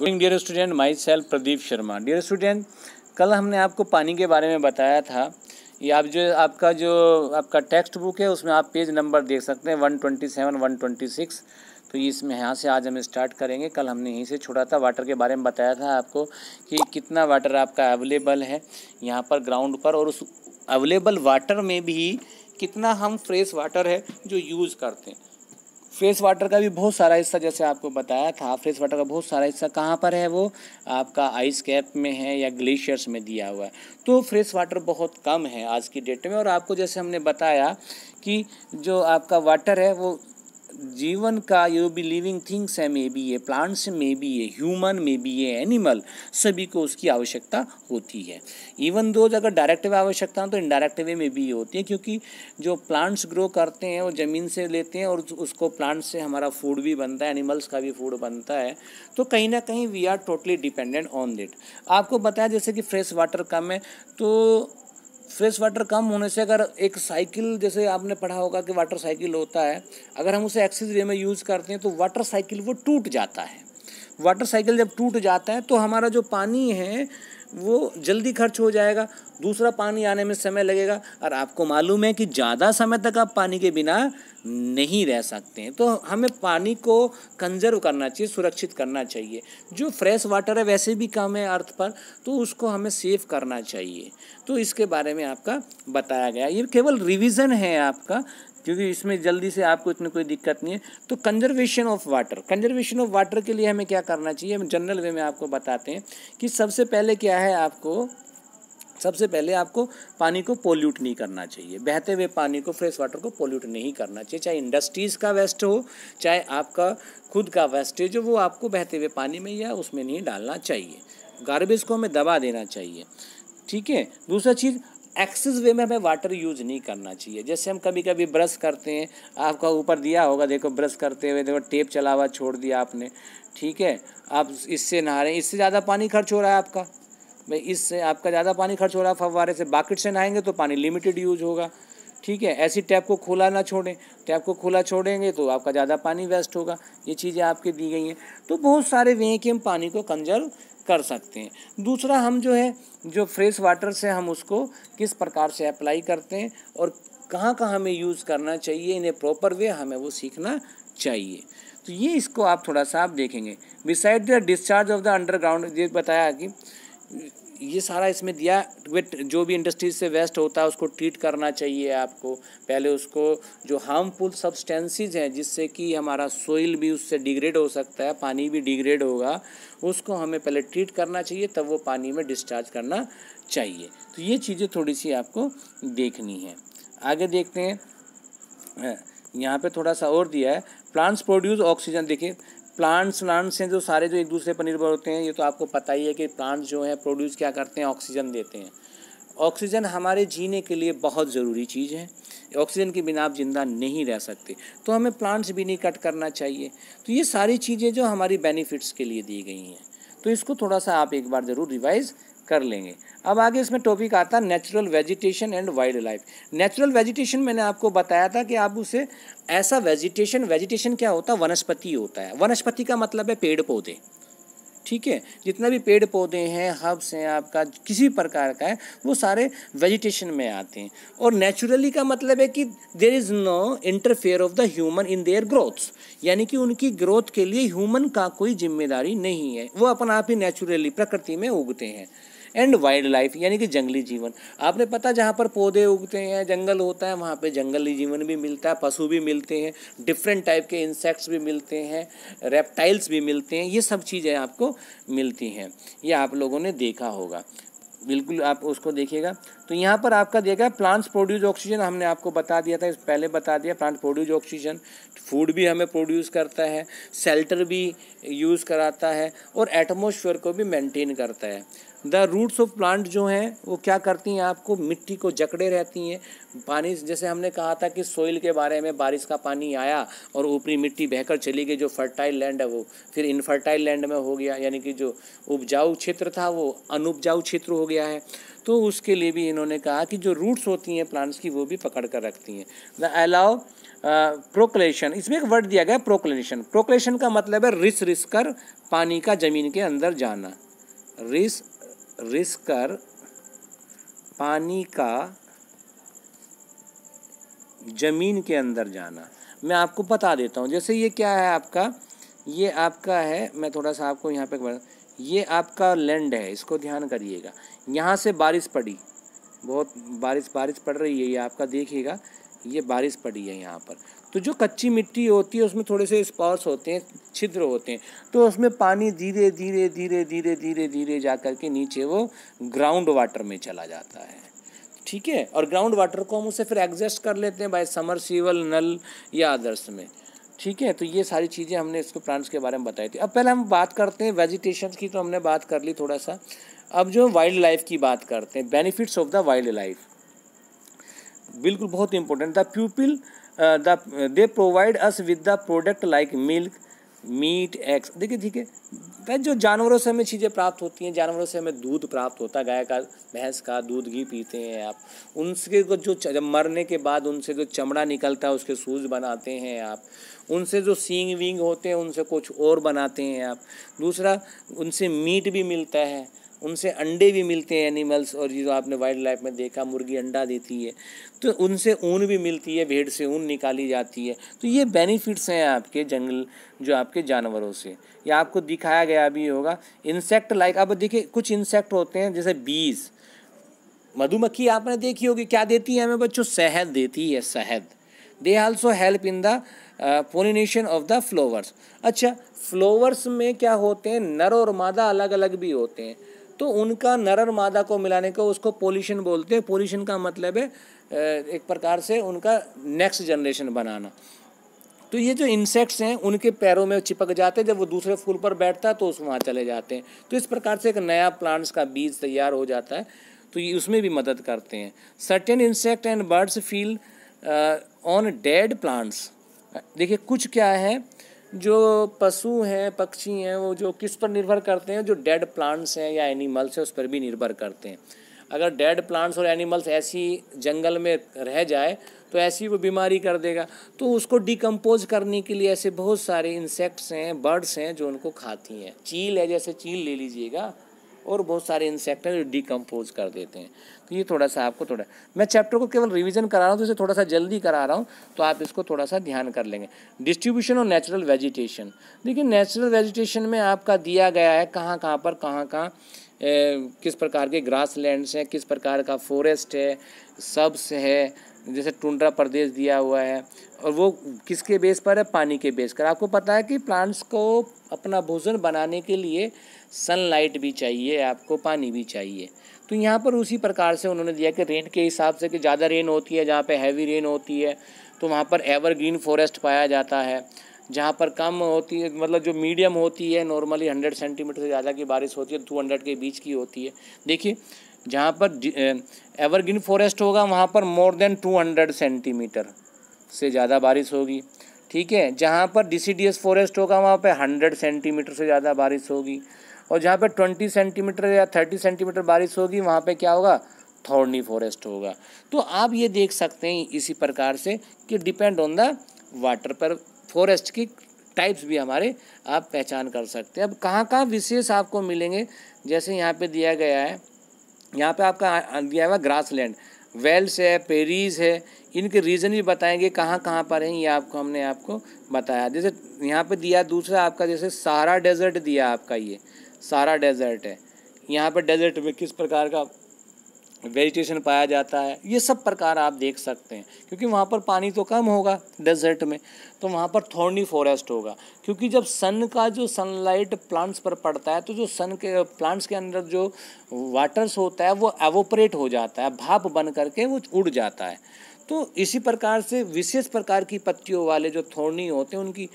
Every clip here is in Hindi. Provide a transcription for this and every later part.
good evening dear student my self Pradeep Sharma dear student कल हमने आपको पानी के बारे में बताया था ये आप जो आपका जो आपका टेक्स्ट बुक है उसमें आप पेज नंबर देख सकते हैं one twenty seven one twenty six तो ये इसमें यहाँ से आज हम स्टार्ट करेंगे कल हमने यहीं से छोड़ा था वाटर के बारे में बताया था आपको कि कितना वाटर आपका अवेलेबल है यहाँ पर ग्राउंड पर और उस अवेलेबल वाटर में भी कितना हम फ्रेश वाटर है जो यूज़ करते हैं फ्रेश वाटर का भी बहुत सारा हिस्सा जैसे आपको बताया था फ्रेश वाटर का बहुत सारा हिस्सा कहाँ पर है वो आपका आइस कैप में है या ग्लेशियर्स में दिया हुआ है तो फ्रेश वाटर बहुत कम है आज की डेट में और आपको जैसे हमने बताया कि जो आपका वाटर है वो जीवन का जो भी लिविंग थिंग्स है मे बी ये प्लांट्स मे बी ये ह्यूमन मे बी ये एनिमल सभी को उसकी आवश्यकता होती है इवन दो अगर डायरेक्ट वे आवश्यकता हो तो इनडायरेक्ट वे में भी ये होती है क्योंकि जो प्लांट्स ग्रो करते हैं वो ज़मीन से लेते हैं और उसको प्लांट्स से हमारा फूड भी बनता है एनिमल्स का भी फूड बनता है तो कहीं ना कहीं we are totally dependent on it आपको बताया जैसे कि फ्रेश वाटर कम है तो फ्रेश वाटर कम होने से अगर एक साइकिल जैसे आपने पढ़ा होगा कि वाटर साइकिल होता है अगर हम उसे एक्सिस वे में यूज़ करते हैं तो वाटर साइकिल वो टूट जाता है वाटर साइकिल जब टूट जाता है तो हमारा जो पानी है वो जल्दी खर्च हो जाएगा दूसरा पानी आने में समय लगेगा और आपको मालूम है कि ज़्यादा समय तक आप पानी के बिना नहीं रह सकते हैं तो हमें पानी को कंजर्व करना चाहिए सुरक्षित करना चाहिए जो फ्रेश वाटर है वैसे भी कम है अर्थ पर तो उसको हमें सेव करना चाहिए तो इसके बारे में आपका बताया गया ये केवल रिविज़न है आपका क्योंकि इसमें जल्दी से आपको इतनी कोई दिक्कत नहीं है तो conservation of water conservation of water के लिए हमें क्या करना चाहिए हम जनरल वे में आपको बताते हैं कि सबसे पहले क्या है आपको सबसे पहले आपको पानी को पोल्यूट नहीं करना चाहिए बहते हुए पानी को फ्रेश वाटर को पोल्यूट नहीं करना चाहिए चाहे इंडस्ट्रीज़ का वेस्ट हो चाहे आपका खुद का है हो वो आपको बहते हुए पानी में या उसमें नहीं डालना चाहिए गार्बेज को हमें दबा देना चाहिए ठीक है दूसरा चीज़ एक्सेस वे में हमें वाटर यूज नहीं करना चाहिए जैसे हम कभी कभी ब्रश करते हैं आपका ऊपर दिया होगा देखो ब्रश करते हुए देखो टेप चला हुआ छोड़ दिया आपने ठीक है आप इससे नहा रहे हैं इससे ज़्यादा पानी खर्च हो रहा है आपका भाई इससे आपका ज़्यादा पानी खर्च हो रहा है फवारे से बाकेट से नहाएंगे तो पानी लिमिटेड यूज होगा ठीक है ऐसी टैप को खुला ना छोड़ें टैप को खुला छोड़ेंगे तो आपका ज़्यादा पानी वेस्ट होगा ये चीज़ें आपके दी गई हैं तो बहुत सारे वे हैं कि हम पानी को कंजर्व कर सकते हैं दूसरा हम जो है जो फ्रेश वाटर से हम उसको किस प्रकार से अप्लाई करते हैं और कहाँ कहाँ हमें यूज़ करना चाहिए इन्हें प्रॉपर वे हमें वो सीखना चाहिए तो ये इसको आप थोड़ा सा आप देखेंगे beside the discharge of the underground ये बताया कि ये सारा इसमें दिया जो भी इंडस्ट्रीज से वेस्ट होता है उसको ट्रीट करना चाहिए आपको पहले उसको जो हार्मफुल सब्सटेंसीज हैं जिससे कि हमारा सोइल भी उससे डिग्रेड हो सकता है पानी भी डिग्रेड होगा उसको हमें पहले ट्रीट करना चाहिए तब वो पानी में डिस्चार्ज करना चाहिए तो ये चीज़ें थोड़ी सी आपको देखनी है आगे देखते हैं हाँ, यहाँ पर थोड़ा सा और दिया है प्लांट्स प्रोड्यूस ऑक्सीजन देखिए प्लांट्स व्लांट्स हैं जो सारे जो एक दूसरे पर निर्भर होते हैं ये तो आपको पता ही है कि प्लांट्स जो हैं प्रोड्यूस क्या करते हैं ऑक्सीजन देते हैं ऑक्सीजन हमारे जीने के लिए बहुत ज़रूरी चीज़ है ऑक्सीजन के बिना आप ज़िंदा नहीं रह सकते तो हमें प्लांट्स भी नहीं कट करना चाहिए तो ये सारी चीज़ें जो हमारी बेनिफिट्स के लिए दी गई हैं तो इसको थोड़ा सा आप एक बार ज़रूर रिवाइज़ कर लेंगे अब आगे इसमें टॉपिक आता है natural vegetation and wildlife natural vegetation मैंने आपको बताया था कि आप उसे ऐसा वेजिटेशन वेजिटेशन क्या होता है वनस्पति होता है वनस्पति का मतलब है पेड़ पौधे ठीक है जितना भी पेड़ पौधे हैं हब्स हैं आपका किसी प्रकार का है वो सारे वेजिटेशन में आते हैं और नेचुरली का मतलब है कि there is no interfere of the human in their growths यानी कि उनकी ग्रोथ के लिए ह्यूमन का कोई जिम्मेदारी नहीं है वो अपन आप ही नेचुरली प्रकृति में उगते हैं एंड वाइल्ड लाइफ यानी कि जंगली जीवन आपने पता जहाँ पर पौधे उगते हैं जंगल होता है वहाँ पे जंगली जीवन भी मिलता है पशु भी मिलते हैं डिफरेंट टाइप के इंसेक्ट्स भी मिलते हैं रेप्टाइल्स भी मिलते हैं ये सब चीज़ें आपको मिलती हैं ये आप लोगों ने देखा होगा बिल्कुल आप उसको देखिएगा तो यहाँ पर आपका गया प्लांट्स प्रोड्यूस ऑक्सीजन हमने आपको बता दिया था पहले बता दिया प्लांट प्रोड्यूस ऑक्सीजन फूड भी हमें प्रोड्यूस करता है सेल्टर भी यूज़ कराता है और एटमोसफेयर को भी मेनटेन करता है द रूट्स ऑफ प्लांट जो हैं वो क्या करती हैं आपको मिट्टी को जकड़े रहती हैं पानी जैसे हमने कहा था कि सोइल के बारे में बारिश का पानी आया और ऊपरी मिट्टी बहकर चली गई जो फर्टाइल लैंड है वो फिर इनफर्टाइल लैंड में हो गया यानी कि जो उपजाऊ क्षेत्र था वो अनुपजाऊ क्षेत्र हो गया है तो उसके लिए भी इन्होंने कहा कि जो रूट्स होती हैं प्लांट्स की वो भी पकड़ कर रखती हैं द अलाउ प्रोकलेशन इसमें एक वर्ड दिया गया प्रोकलेशन प्रोकलेशन का मतलब है रिस रिस कर पानी का ज़मीन के अंदर जाना रिस रिस कर पानी का ज़मीन के अंदर जाना मैं आपको बता देता हूँ जैसे ये क्या है आपका ये आपका है मैं थोड़ा सा आपको यहाँ पे ये आपका लैंड है इसको ध्यान करिएगा यहाँ से बारिश पड़ी बहुत बारिश बारिश पड़ रही है ये आपका देखिएगा ये बारिश पड़ी है यहाँ पर तो जो कच्ची मिट्टी होती है उसमें थोड़े से स्पॉर्स होते हैं छिद्र होते हैं तो उसमें पानी धीरे धीरे धीरे धीरे धीरे धीरे जा कर के नीचे वो ग्राउंड वाटर में चला जाता है ठीक है और ग्राउंड वाटर को हम उसे फिर एग्जस्ट कर लेते हैं बाय समर सीवल नल या अदर्स में ठीक है तो ये सारी चीज़ें हमने इसको प्लांट्स के बारे में बताई थी अब पहले हम बात करते हैं वेजिटेशन की तो हमने बात कर ली थोड़ा सा अब जो वाइल्ड लाइफ की बात करते हैं benefits of the wildlife बिल्कुल बहुत important the pupil the they provide us with the product like milk meat eggs देखिए ठीक है वह जो जानवरों से हमें चीज़ें प्राप्त होती हैं जानवरों से हमें दूध प्राप्त होता है गाय का भैंस का दूध घी पीते हैं आप उनसे को जो जब मरने के बाद उनसे जो चमड़ा निकलता है उसके सूज बनाते हैं आप उनसे जो सींग विंग होते हैं उनसे कुछ और बनाते हैं आप दूसरा उनसे मीट भी मिलता है उनसे अंडे भी मिलते हैं एनिमल्स और जो आपने वाइल्ड लाइफ में देखा मुर्गी अंडा देती है तो उनसे ऊन भी मिलती है भेड़ से ऊन निकाली जाती है तो ये बेनिफिट्स हैं आपके जंगल जो आपके जानवरों से ये आपको दिखाया गया भी होगा इंसेक्ट लाइक अब देखिए कुछ इंसेक्ट होते हैं जैसे बीज मधुमक्खी आपने देखी होगी क्या देती है हमें बच्चों शहद देती है शहद they also help in the pollination of the flowers अच्छा फ्लोवर्स में क्या होते हैं नर और मादा अलग अलग भी होते हैं तो उनका नरर मादा को मिलाने को उसको पोल्यूशन बोलते हैं पोल्यूशन का मतलब है एक प्रकार से उनका नेक्स्ट जनरेशन बनाना तो ये जो इंसेक्ट्स हैं उनके पैरों में चिपक जाते हैं जब वो दूसरे फूल पर बैठता है तो उस वहाँ चले जाते हैं तो इस प्रकार से एक नया प्लांट्स का बीज तैयार हो जाता है तो ये उसमें भी मदद करते हैं certain insect and birds feel on dead plants देखिए कुछ क्या है जो पशु हैं पक्षी हैं वो जो किस पर निर्भर करते हैं जो डेड प्लांट्स हैं या एनिमल्स हैं उस पर भी निर्भर करते हैं अगर डेड प्लांट्स और एनिमल्स ऐसी जंगल में रह जाए तो ऐसी वो बीमारी कर देगा तो उसको डिकम्पोज करने के लिए ऐसे बहुत सारे इंसेक्ट्स हैं बर्ड्स हैं जो उनको खाती हैं चील है जैसे चील ले लीजिएगा और बहुत सारे इंसेक्ट हैं जो डिकम्पोज कर देते हैं तो ये थोड़ा सा आपको थोड़ा मैं चैप्टर को केवल रिविजन करा रहा हूँ तो इसे थोड़ा सा जल्दी करा रहा हूँ तो आप इसको थोड़ा सा ध्यान कर लेंगे डिस्ट्रीब्यूशन और नेचुरल वेजिटेशन देखिए नेचुरल वेजिटेशन में आपका दिया गया है कहाँ कहाँ पर कहाँ कहाँ किस प्रकार के ग्रास लैंड्स हैं किस प्रकार का फॉरेस्ट है सब्स है जैसे टुंड्रा प्रदेश दिया हुआ है और वो किसके बेस पर है पानी के बेस पर आपको पता है कि प्लांट्स को अपना भोजन बनाने के लिए सनलाइट भी चाहिए आपको पानी भी चाहिए तो यहाँ पर उसी प्रकार से उन्होंने दिया कि रेन के हिसाब से कि ज़्यादा रेन होती है जहाँ पर हैवी रेन होती है तो वहाँ पर एवरग्रीन फॉरेस्ट पाया जाता है जहाँ पर कम होती है मतलब जो मीडियम होती है नॉर्मली हंड्रेड सेंटीमीटर से ज़्यादा की बारिश होती है टू हंड्रेड के बीच की होती है देखिए जहाँ पर एवरग्रीन फॉरेस्ट होगा वहाँ पर more than two hundred centimeter से ज़्यादा बारिश होगी ठीक है जहाँ पर डीसीडीएस फॉरेस्ट होगा वहाँ पर हंड्रेड सेंटीमीटर से ज़्यादा बारिश होगी और जहाँ पर ट्वेंटी सेंटीमीटर या थर्टी सेंटीमीटर बारिश होगी वहाँ पर क्या होगा थॉर्नी फॉरेस्ट होगा तो आप ये देख सकते हैं इसी प्रकार से कि डिपेंड ऑन द वाटर पर फॉरेस्ट की टाइप्स भी हमारे आप पहचान कर सकते हैं अब कहाँ कहाँ विशेष आपको मिलेंगे जैसे यहाँ पे दिया गया है यहाँ पे आपका दिया हुआ ग्रास लैंड वेल्स है पेरीज है इनके रीज़न भी बताएंगे कहाँ कहाँ पर हैं ये आपको हमने आपको बताया जैसे यहाँ पे दिया दूसरा आपका जैसे सारा डेजर्ट दिया आपका ये सारा डेजर्ट है यहाँ पर डेजर्ट में किस प्रकार का वेजिटेशन पाया जाता है ये सब प्रकार आप देख सकते हैं क्योंकि वहाँ पर पानी तो कम होगा डेजर्ट में तो वहाँ पर थोर्नी फॉरेस्ट होगा क्योंकि जब सन का जो सनलाइट प्लांट्स पर पड़ता है तो जो सन के प्लांट्स के अंदर जो वाटर्स होता है वो एवोपरेट हो जाता है भाप बन करके वो उड़ जाता है तो इसी प्रकार से विशेष प्रकार की पत्तियों वाले जो थोर्नी होते हैं उनकी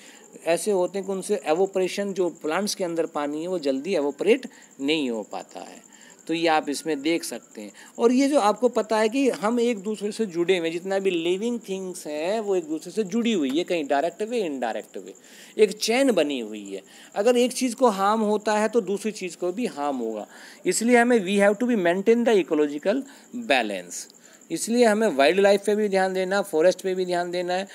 ऐसे होते हैं कि उनसे एवोपरेशन जो प्लांट्स के अंदर पानी है वो जल्दी एवोपरेट नहीं हो पाता है तो ये आप इसमें देख सकते हैं और ये जो आपको पता है कि हम एक दूसरे से जुड़े हुए जितना भी लिविंग थिंग्स हैं वो एक दूसरे से जुड़ी हुई है कहीं डायरेक्ट वे इनडायरेक्ट वे एक चैन बनी हुई है अगर एक चीज़ को हार्म होता है तो दूसरी चीज़ को भी हार्म होगा इसलिए हमें we have to be maintain the ecological balance इसलिए हमें वाइल्ड लाइफ पे भी ध्यान देना फॉरेस्ट पे भी ध्यान देना है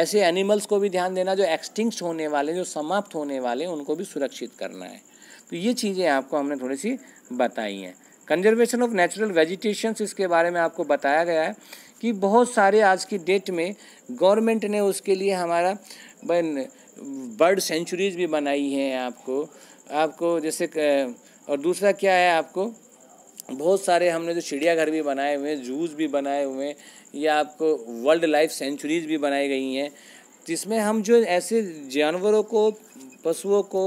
ऐसे एनिमल्स को भी ध्यान देना जो एक्सटिंक्ट होने वाले जो समाप्त होने वाले उनको भी सुरक्षित करना है तो ये चीज़ें आपको हमने थोड़ी सी बताई हैं कंजर्वेशन ऑफ नेचुरल वेजिटेशंस इसके बारे में आपको बताया गया है कि बहुत सारे आज की डेट में गवर्नमेंट ने उसके लिए हमारा बर्ड सेंचुरीज भी बनाई हैं आपको आपको जैसे और दूसरा क्या है आपको बहुत सारे हमने जो चिड़ियाघर भी बनाए हुए हैं जूज भी बनाए हुए हैं या आपको वर्ल्ड लाइफ सेंचुरीज भी बनाई गई हैं जिसमें हम जो ऐसे जानवरों को पशुओं को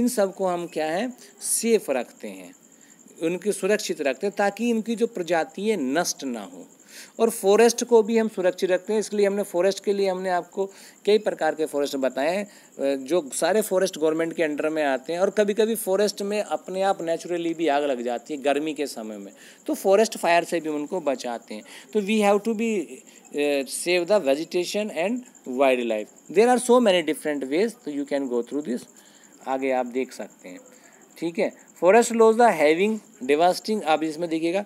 इन सब को हम क्या है सेफ रखते हैं उनके सुरक्षित रखते हैं ताकि इनकी जो प्रजातियाँ नष्ट ना हो और फॉरेस्ट को भी हम सुरक्षित रखते हैं इसलिए हमने फॉरेस्ट के लिए हमने आपको कई प्रकार के फॉरेस्ट बताए हैं जो सारे फॉरेस्ट गवर्नमेंट के अंडर में आते हैं और कभी कभी फॉरेस्ट में अपने आप नेचुरली भी आग लग जाती है गर्मी के समय में तो फॉरेस्ट फायर से भी उनको बचाते हैं तो we have to be save the vegetation and wildlife there are so many different ways तो you can go through this आगे आप देख सकते हैं ठीक है forest loss the having devastating आप इसमें देखिएगा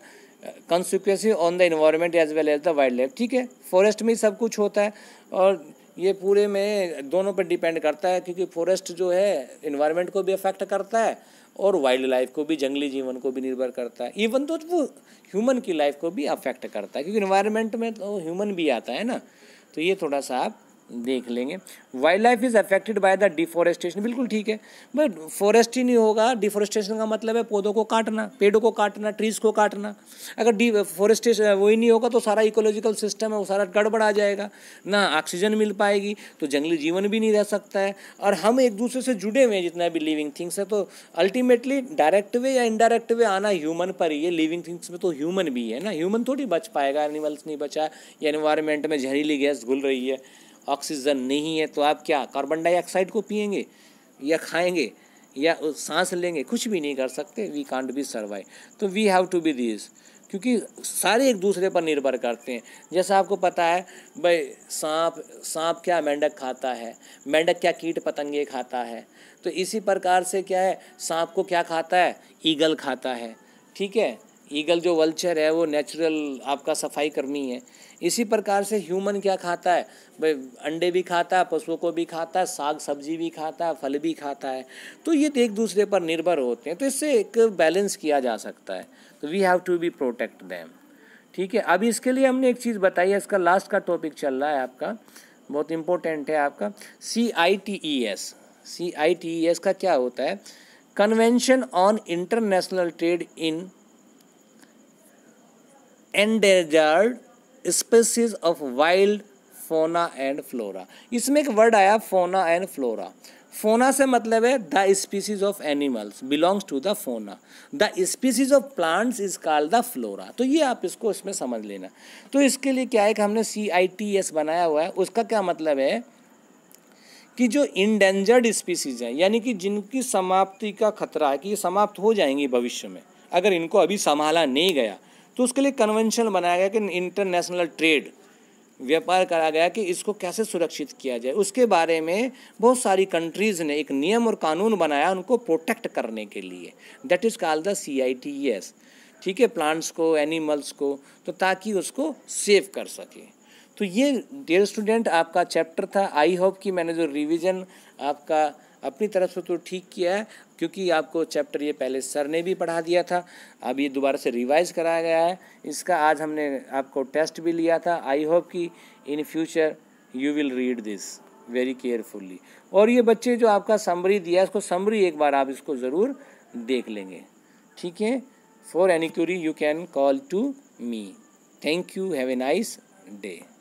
consequences on the environment as well as the wildlife ठीक है फॉरेस्ट में ही सब कुछ होता है और ये पूरे में दोनों पर डिपेंड करता है क्योंकि फॉरेस्ट जो है इन्वायरमेंट को भी अफेक्ट करता है और वाइल्ड लाइफ को भी जंगली जीवन को भी निर्भर करता है इवन तो वो ह्यूमन की लाइफ को भी अफेक्ट करता है क्योंकि इन्वायरमेंट में तो ह्यूमन भी आता है ना तो ये थोड़ा सा आप देख लेंगे wildlife is affected by the deforestation बिल्कुल ठीक है बट फॉरेस्ट ही नहीं होगा डिफॉरेस्टेशन का मतलब है पौधों को काटना पेड़ों को काटना ट्रीज को काटना अगर डी फॉरेस्टेशन वही नहीं होगा तो सारा इकोलॉजिकल सिस्टम है वो सारा गड़बड़ आ जाएगा ना ऑक्सीजन मिल पाएगी तो जंगली जीवन भी नहीं रह सकता है और हम एक दूसरे से जुड़े हुए हैं जितना भी लिविंग थिंग्स है तो अल्टीमेटली डायरेक्ट वे या इनडायरेक्ट वे आना ह्यूमन पर ही है लिविंग थिंग्स में तो ह्यूमन भी है ना ह्यूमन थोड़ी बच पाएगा एनिमल्स नहीं बचा या इन्वायरमेंट में जहरीली गैस घुल रही है ऑक्सीजन नहीं है तो आप क्या कार्बन डाइऑक्साइड को पियेंगे या खाएंगे या सांस लेंगे कुछ भी नहीं कर सकते वी कांट बी सर्वाइव तो we have to be this क्योंकि सारे एक दूसरे पर निर्भर करते हैं जैसा आपको पता है भाई सांप सांप क्या मेंढक खाता है मेंढक क्या कीट पतंगे खाता है तो इसी प्रकार से क्या है सांप को क्या खाता है ईगल खाता है ठीक है ईगल जो वल्चर है वो नेचुरल आपका सफाई कर्मी है इसी प्रकार से ह्यूमन क्या खाता है भाई अंडे भी खाता है पशुओं को भी खाता है साग सब्जी भी खाता है फल भी खाता है तो ये एक दूसरे पर निर्भर होते हैं तो इससे एक बैलेंस किया जा सकता है तो we have to be protect them ठीक है अभी इसके लिए हमने एक चीज़ बताई है इसका लास्ट का टॉपिक चल रहा है आपका बहुत इंपॉर्टेंट है आपका C I T E S C I T E S का क्या होता है convention on international trade in endangered species of wild fauna and flora इसमें एक वर्ड आया फोना एंड फ्लोरा फोना से मतलब है the species of animals belongs to the fauna the species of plants is called the flora तो ये आप इसको इसमें समझ लेना तो इसके लिए क्या है कि हमने सी आई टी एस बनाया हुआ है उसका क्या मतलब है कि जो इंडेंजर्ड स्पीसीज हैं यानी कि जिनकी समाप्ति का खतरा है कि ये समाप्त हो जाएंगी भविष्य में अगर इनको अभी संभाला नहीं गया तो उसके लिए कन्वेंशन बनाया गया कि इंटरनेशनल ट्रेड व्यापार करा गया कि इसको कैसे सुरक्षित किया जाए उसके बारे में बहुत सारी कंट्रीज़ ने एक नियम और कानून बनाया उनको प्रोटेक्ट करने के लिए that is called the C I T S ठीक है प्लांट्स को एनिमल्स को तो ताकि उसको सेव कर सके तो ये डेयर स्टूडेंट आपका चैप्टर था आई होप कि मैंने जो रिवीजन आपका अपनी तरफ से तो ठीक किया है क्योंकि आपको चैप्टर ये पहले सर ने भी पढ़ा दिया था अब ये दोबारा से रिवाइज कराया गया है इसका आज हमने आपको टेस्ट भी लिया था आई होप कि in future you will read this very carefully और ये बच्चे जो आपका समरी दिया है इसको समरी एक बार आप इसको ज़रूर देख लेंगे ठीक है for any query you can call to me thank you have a nice day